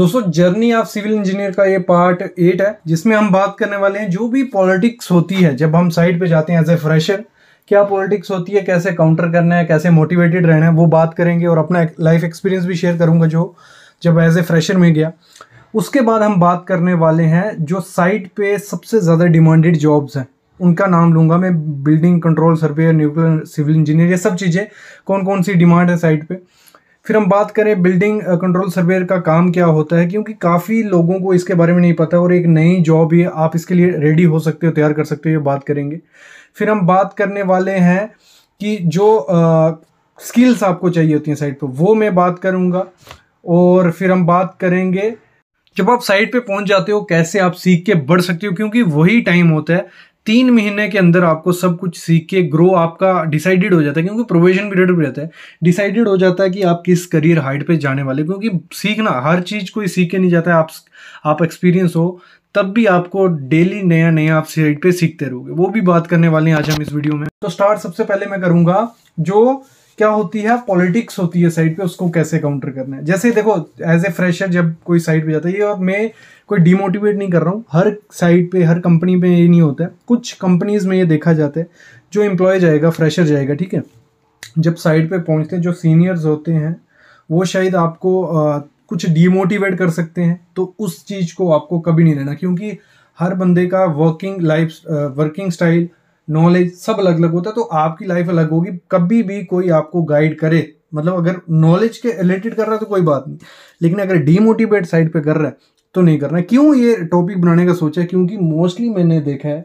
दोस्तों journey of civil engineer का ये पार्ट एट है जिसमें हम बात करने वाले हैं जो भी पॉलिटिक्स होती है जब हम साइड पे जाते हैं एज ए फ्रेशर क्या पॉलिटिक्स होती है कैसे काउंटर करना है कैसे मोटिवेटेड रहना है वो बात करेंगे और अपना लाइफ एक्सपीरियंस भी शेयर करूँगा जो जब एज ए फ्रेशर में गया उसके बाद हम बात करने वाले हैं जो साइट पे सबसे ज़्यादा डिमांडेड जॉब्स हैं उनका नाम लूँगा मैं building control survey nuclear civil engineer ये सब चीज़ें कौन कौन सी डिमांड है साइट पर फिर हम बात करें बिल्डिंग कंट्रोल सर्वेयर का काम क्या होता है क्योंकि काफ़ी लोगों को इसके बारे में नहीं पता और एक नई जॉब ये आप इसके लिए रेडी हो सकते हो तैयार कर सकते हो ये बात करेंगे फिर हम बात करने वाले हैं कि जो आ, uh, स्किल्स आपको चाहिए होती हैं साइट पर वो मैं बात करूँगा और फिर हम बात करेंगे जब आप साइट पे पहुंच जाते हो कैसे आप सीख के बढ़ सकते हो क्योंकि वही टाइम होता है तीन महीने के अंदर आपको सब कुछ सीख के ग्रो आपका डिसाइडेड हो जाता है क्योंकि प्रोवेशन पीरियड भी रहता है डिसाइडेड हो जाता है कि आप किस करियर हाइट पे जाने वाले क्योंकि सीखना हर चीज़ कोई सीख के नहीं जाता है आप आप एक्सपीरियंस हो तब भी आपको डेली नया नया आप साइड पे सीखते रहोगे वो भी बात करने वाले हैं आज हम इस वीडियो में तो स्टार्ट सबसे पहले मैं करूँगा जो क्या होती है पॉलिटिक्स होती है साइड पे उसको कैसे काउंटर करना है जैसे देखो एज ए फ्रेशर जब कोई साइड पे जाता है ये और मैं कोई डिमोटिवेट नहीं कर रहा हूँ हर साइड पे हर कंपनी में ये नहीं होता है कुछ कंपनीज में ये देखा जाता है जो एम्प्लॉय जाएगा फ्रेशर जाएगा ठीक है जब साइड पे पहुँचते जो सीनियर्स होते हैं वो शायद आपको आ, कुछ डिमोटिवेट कर सकते हैं तो उस चीज़ को आपको कभी नहीं लेना क्योंकि हर बंदे का working life working style knowledge सब अलग अलग होता है तो आपकी लाइफ अलग होगी कभी भी कोई आपको गाइड करे मतलब अगर नॉलेज के रिलेटेड कर रहा है तो कोई बात नहीं लेकिन अगर डीमोटिवेट साइड पे कर रहा है तो नहीं करना क्यों ये टॉपिक बनाने का सोचा है क्योंकि मोस्टली मैंने देखा है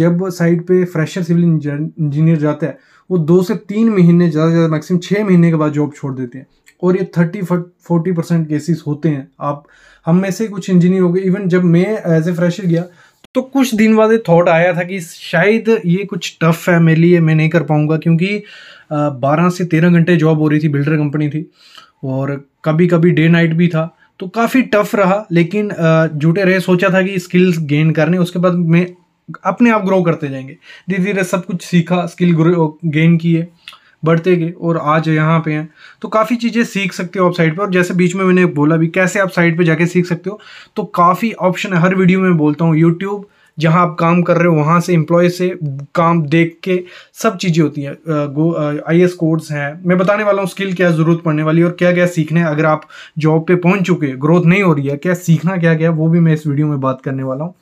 जब साइड पे फ्रेशर सिविल इंजीनियर जाता है वो दो से तीन महीने ज़्यादा से ज़्यादा मैक्सिमम छः महीने के बाद जॉब छोड़ देते हैं और ये थर्टी फोर्टी परसेंट केसेस होते हैं आप हम में से कुछ इंजीनियर हो गए इवन जब मैं एज ए फ्रेशर गया तो कुछ दिन बाद थॉट आया था कि शायद ये कुछ टफ है मेरे लिए मैं नहीं कर पाऊँगा क्योंकि बारह से तेरह घंटे जॉब हो रही थी बिल्डर कंपनी थी और कभी कभी डे नाइट भी था तो काफ़ी टफ रहा लेकिन जुटे रहे सोचा था कि स्किल्स गेन करने उसके बाद मैं अपने आप ग्रो करते जाएंगे धीरे धीरे सब कुछ सीखा स्किल ग्रो गेन किए बढ़ते गए और आज यहाँ पे हैं तो काफ़ी चीज़ें सीख सकते हो आप साइट पर और जैसे बीच में मैंने बोला भी कैसे आप साइट पे जाके सीख सकते हो तो काफ़ी ऑप्शन है हर वीडियो में बोलता हूँ यूट्यूब जहाँ आप काम कर रहे हो वहाँ से एम्प्लॉय से काम देख के सब चीज़ें होती हैं आई एस कोर्स हैं मैं बताने वाला हूँ स्किल क्या ज़रूरत पड़ने वाली है और क्या क्या सीखना है अगर आप जॉब पे पहुँच चुके हैं ग्रोथ नहीं हो रही है क्या सीखना क्या क्या है वो भी मैं इस वीडियो में बात करने वाला हूँ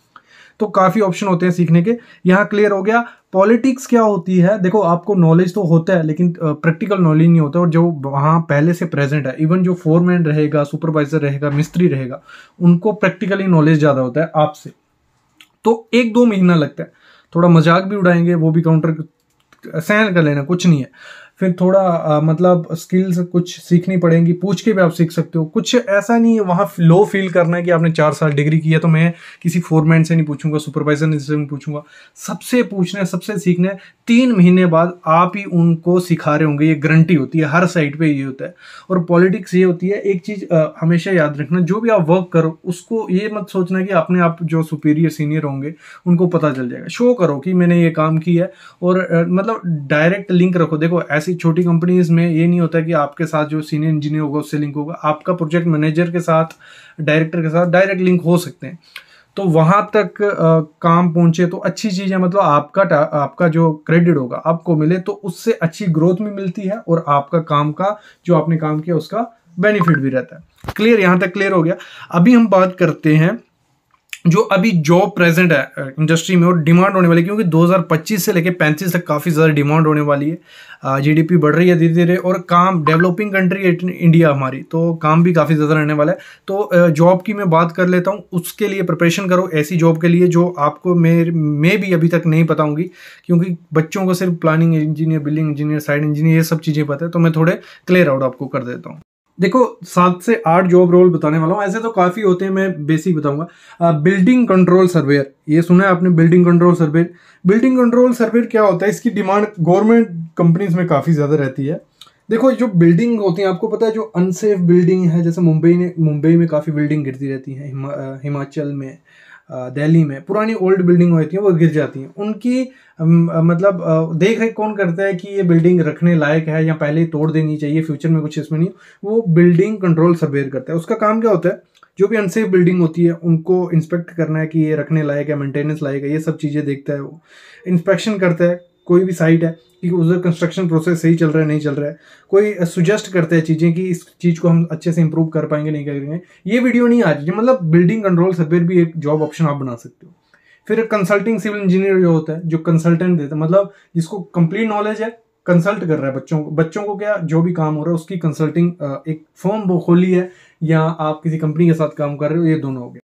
तो काफ़ी ऑप्शन होते हैं सीखने के यहाँ क्लियर हो गया पॉलिटिक्स क्या होती है देखो आपको नॉलेज तो होता है लेकिन प्रैक्टिकल नॉलेज नहीं होता और जो वहाँ पहले से प्रेजेंट है इवन जो फोरमैन रहेगा सुपरवाइजर रहेगा मिस्त्री रहेगा उनको प्रैक्टिकली नॉलेज ज़्यादा होता है आपसे तो एक दो महीना लगता है थोड़ा मजाक भी उड़ाएंगे वो भी काउंटर सहन कर लेना कुछ नहीं है फिर थोड़ा आ, मतलब स्किल्स कुछ सीखनी पड़ेंगी पूछ के भी आप सीख सकते हो कुछ ऐसा नहीं है वहाँ लो फील करना है कि आपने चार साल डिग्री की है तो मैं किसी फोरमैन से नहीं पूछूंगा सुपरवाइजर से नहीं पूछूंगा सबसे पूछना है सबसे सीखना है तीन महीने बाद आप ही उनको सिखा रहे होंगे ये गारंटी होती है हर साइड पर ये होता है और पॉलिटिक्स ये होती है एक चीज़ हमेशा याद रखना जो भी आप वर्क करो उसको ये मत सोचना कि अपने आप जो सुपीरियर सीनियर होंगे उनको पता चल जाएगा शो करो कि मैंने ये काम किया और मतलब डायरेक्ट लिंक रखो देखो ऐसे ऐसी छोटी कंपनीज में ये नहीं होता कि आपके साथ जो सीनियर इंजीनियर होगा उससे लिंक होगा आपका प्रोजेक्ट मैनेजर के साथ डायरेक्टर के साथ डायरेक्ट लिंक हो सकते हैं तो वहाँ तक आ, काम पहुँचे तो अच्छी चीज़ है मतलब आपका आपका जो क्रेडिट होगा आपको मिले तो उससे अच्छी ग्रोथ भी मिलती है और आपका काम का जो आपने काम किया उसका बेनिफिट भी रहता है क्लियर यहाँ तक क्लियर हो गया अभी हम बात करते हैं जो अभी जॉब प्रेजेंट है इंडस्ट्री uh, में और डिमांड होने वाली है क्योंकि 2025 से लेकर 35 तक काफ़ी ज़्यादा डिमांड होने वाली है जीडीपी बढ़ रही है धीरे धीरे और काम डेवलपिंग कंट्री है इंडिया हमारी तो काम भी काफ़ी ज़्यादा रहने वाला है तो जॉब uh, की मैं बात कर लेता हूँ उसके लिए प्रिपरेशन करो ऐसी जॉब के लिए जो आपको मेरे मैं भी अभी तक नहीं बताऊँगी क्योंकि बच्चों को सिर्फ planning engineer building engineer side engineer ये सब चीज़ें पता है तो मैं थोड़े क्लियर आउट आपको कर देता हूँ देखो सात से आठ जॉब रोल बताने वाला हूँ ऐसे तो काफ़ी होते हैं मैं बेसिक बताऊंगा बिल्डिंग कंट्रोल सर्वेयर ये सुना है आपने building control surveyor building control surveyor क्या होता है इसकी डिमांड गवर्नमेंट कंपनीज में काफ़ी ज़्यादा रहती है देखो जो बिल्डिंग होती है आपको पता है जो अनसेफ बिल्डिंग है जैसे मुंबई ने मुंबई में काफ़ी बिल्डिंग गिरती रहती है हिमा, हिमाचल में दिल्ली में पुरानी ओल्ड बिल्डिंग होती हैं वो गिर जाती हैं उनकी मतलब देख रेख कौन करता है कि ये बिल्डिंग रखने लायक है या पहले ही तोड़ देनी चाहिए फ्यूचर में कुछ इसमें नहीं वो बिल्डिंग कंट्रोल सर्वेयर करता है उसका काम क्या होता है जो भी अनसेफ बिल्डिंग होती है उनको इंस्पेक्ट करना है कि ये रखने लायक है मेंटेनेंस लायक है ये सब चीज़ें देखता है वो इंस्पेक्शन करता है कोई भी साइट है कि उधर कंस्ट्रक्शन प्रोसेस सही चल रहा है नहीं चल रहा है कोई सुजेस्ट करते हैं चीज़ें कि इस चीज़ को हम अच्छे से इंप्रूव कर पाएंगे नहीं करेंगे ये वीडियो नहीं आ रही मतलब बिल्डिंग कंट्रोल सर्वेयर भी एक जॉब ऑप्शन आप बना सकते हो फिर कंसल्टिंग सिविल इंजीनियर जो होता है जो कंसल्टेंट देता है मतलब जिसको कंप्लीट नॉलेज है कंसल्ट कर रहा है बच्चों को बच्चों को क्या जो भी काम हो रहा है उसकी कंसल्टिंग एक फॉर्म वो खोली है या आप किसी कंपनी के साथ काम कर रहे हो ये दोनों हो गया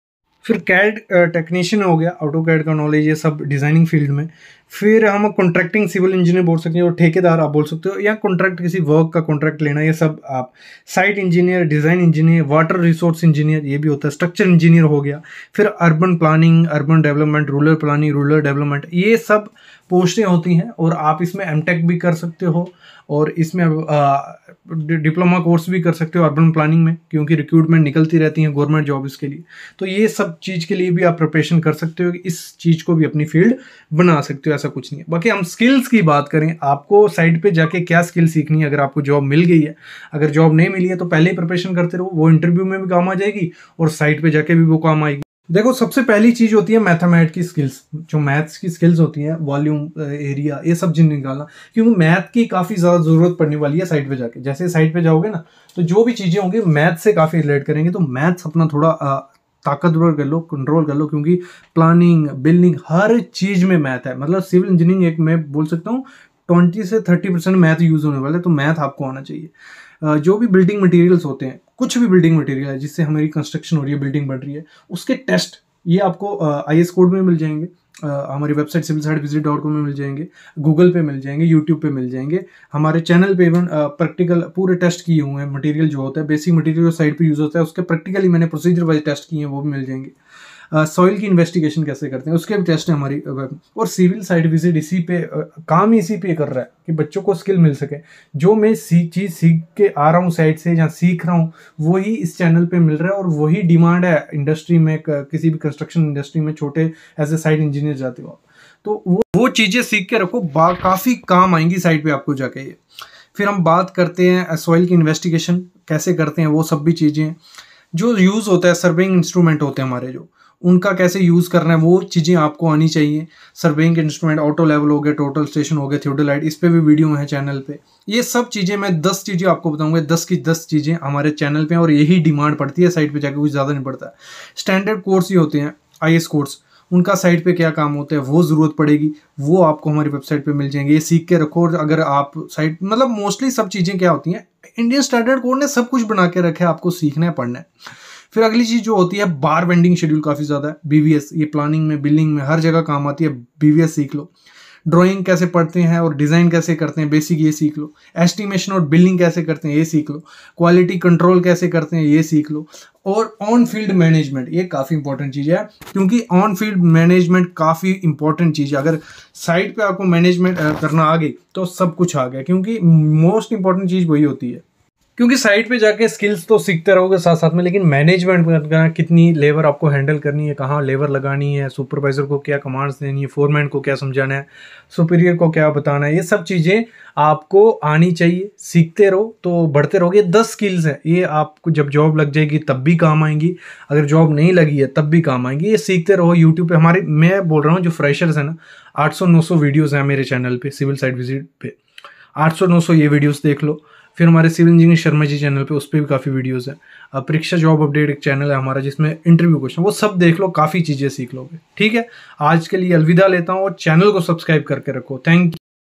फिर कैड टेक्नीशियन हो गया ऑटो कैड का नॉलेज ये सब डिज़ाइनिंग फील्ड में फिर हम कॉन्ट्रैक्टिंग सिविल इंजीनियर बोल सकते हो और ठेकेदार आप बोल सकते हो या कॉन्ट्रैक्ट किसी वर्क का कॉन्ट्रैक्ट लेना ये सब आप site engineer design engineer water resource engineer ये भी होता है स्ट्रक्चर इंजीनियर हो गया फिर urban planning urban development rural planning rural development ये सब पोस्टें होती हैं और आप इसमें एम भी कर सकते हो और इसमें डिप्लोमा कोर्स भी कर सकते हो अर्बन प्लानिंग में क्योंकि रिक्रूटमेंट निकलती रहती है गवर्नमेंट जॉब इसके लिए तो ये सब चीज़ के लिए भी आप प्रिपरेशन कर सकते हो इस चीज़ को भी अपनी फील्ड बना सकते हो ऐसा कुछ नहीं है बाकी हम स्किल्स की बात करें आपको साइड पे जाके क्या स्किल सीखनी है अगर आपको जॉब मिल गई है अगर जॉब नहीं मिली है तो पहले ही प्रिपरेशन करते रहो वो इंटरव्यू में भी काम आ जाएगी और साइट पे जाके भी वो काम आएगी देखो सबसे पहली चीज़ होती है मैथमेट की स्किल्स जो मैथ्स की स्किल्स होती हैं वॉल्यूम एरिया ये सब जिन निकालना क्योंकि मैथ की काफ़ी ज़्यादा ज़रूरत पड़ने वाली है साइट पे जाके जैसे साइट पे जाओगे ना तो जो भी चीज़ें होंगी मैथ से काफ़ी रिलेट करेंगे तो मैथ्स अपना थोड़ा ताकतवर कर लो कंट्रोल कर लो क्योंकि प्लानिंग बिल्डिंग हर चीज़ में मैथ है मतलब सिविल इंजीनियरिंग एक मैं बोल सकता हूँ ट्वेंटी से थर्टी परसेंट मैथ यूज़ होने वाला है तो मैथ आपको आना चाहिए जो भी बिल्डिंग मटेरियल्स होते हैं कुछ भी बिल्डिंग मटेरियल है जिससे हमारी कंस्ट्रक्शन हो रही है बिल्डिंग बन रही है उसके टेस्ट ये आपको आई एस कोड में मिल जाएंगे हमारी website civil side visit dot com में मिल जाएंगे गूगल पे मिल जाएंगे यूट्यूब पे मिल जाएंगे हमारे चैनल पे इवन प्रैक्टिकल पूरे टेस्ट किए हुए हैं मटेरियल जो होता है बेसिक मटेरियल जो साइड पे यूज़ होता है उसके प्रैक्टिकली मैंने प्रोसीजर वाइज टेस्ट किए हैं वो भी मिल जाएंगे सॉइल की इन्वेस्टिगेशन कैसे करते हैं उसके भी टेस्ट है हमारी और सिविल साइड विजिट इसी पे काम इसी पे कर रहा है कि बच्चों को स्किल मिल सके जो मैं सी चीज़ सीख के आ रहा हूँ साइड से या सीख रहा हूँ वही इस चैनल पर मिल रहा है और वही डिमांड है इंडस्ट्री में किसी भी कंस्ट्रक्शन इंडस्ट्री में छोटे एज ए साइड इंजीनियर जाते हो आप तो वो वो चीज़ें सीख के रखो बा काफ़ी काम आएंगी साइड पे आपको जाके ये फिर हम बात करते हैं सॉइल की इन्वेस्टिगेशन कैसे करते हैं वो सब भी चीज़ें जो यूज़ होता है सर्विंग इंस्ट्रूमेंट होते हैं हमारे जो उनका कैसे यूज़ करना है वो चीज़ें आपको आनी चाहिए सर्वेइंग इंस्ट्रूमेंट ऑटो लेवल हो गया टोटल स्टेशन हो गया थियोडोलाइट इस पर भी वीडियो है चैनल पे ये सब चीज़ें मैं दस चीज़ें आपको बताऊंगा दस की दस चीज़ें हमारे चैनल पे और यही डिमांड पड़ती है साइट पे जाकर कुछ ज़्यादा नहीं पड़ता स्टैंडर्ड कोर्स ही होते हैं आई कोर्स उनका साइट पे क्या काम होता है वो ज़रूरत पड़ेगी वो आपको हमारी वेबसाइट पे मिल जाएंगे ये सीख के रखो और अगर आप साइट मतलब मोस्टली सब चीज़ें क्या होती हैं इंडियन स्टैंडर्ड कोड ने सब कुछ बना के रखा है आपको सीखना है पढ़ना है फिर अगली चीज़ जो होती है बार वेंडिंग शेड्यूल काफ़ी ज़्यादा है बीवीएस ये प्लानिंग में बिल्डिंग में हर जगह काम आती है बीवीएस सीख लो ड्राइंग कैसे पढ़ते हैं और डिज़ाइन कैसे करते हैं बेसिक ये सीख लो एस्टिमेशन और बिल्डिंग कैसे करते हैं ये सीख लो क्वालिटी कंट्रोल कैसे करते हैं ये सीख लो और ऑन फील्ड मैनेजमेंट ये काफ़ी इंपॉर्टेंट चीज़ है क्योंकि ऑन फील्ड मैनेजमेंट काफ़ी इंपॉर्टेंट चीज़ है अगर साइट पे आपको मैनेजमेंट करना आ गई तो सब कुछ आ गया क्योंकि मोस्ट इंपॉर्टेंट चीज़ वही होती है क्योंकि साइट पे जाके स्किल्स तो सीखते रहोगे साथ साथ में लेकिन मैनेजमेंट करना कितनी लेबर आपको हैंडल करनी है कहाँ लेबर लगानी है सुपरवाइज़र को क्या कमांड्स देनी है फोरमैन को क्या समझाना है सुपीरियर को क्या बताना है ये सब चीज़ें आपको आनी चाहिए सीखते रहो तो बढ़ते रहोगे दस स्किल्स हैं ये आपको जब जॉब लग जाएगी तब भी काम आएंगी अगर जॉब नहीं लगी है तब भी काम आएंगी ये सीखते रहो यूट्यूब पर हमारे मैं बोल रहा हूँ जो फ्रेशर्स हैं ना नौ सौ वीडियोज़ हैं मेरे चैनल पर सिविल साइट विजिट पे नौ सौ ये वीडियोज़ देख लो फिर हमारे civil engineer Sharma ji channel पे उस पर भी काफ़ी वीडियोस हैं परीक्षा जॉब अपडेट एक चैनल है हमारा जिसमें इंटरव्यू क्वेश्चन वो सब देख लो काफ़ी चीज़ें सीख लोगे ठीक है आज के लिए अलविदा लेता हूँ और चैनल को सब्सक्राइब करके रखो थैंक यू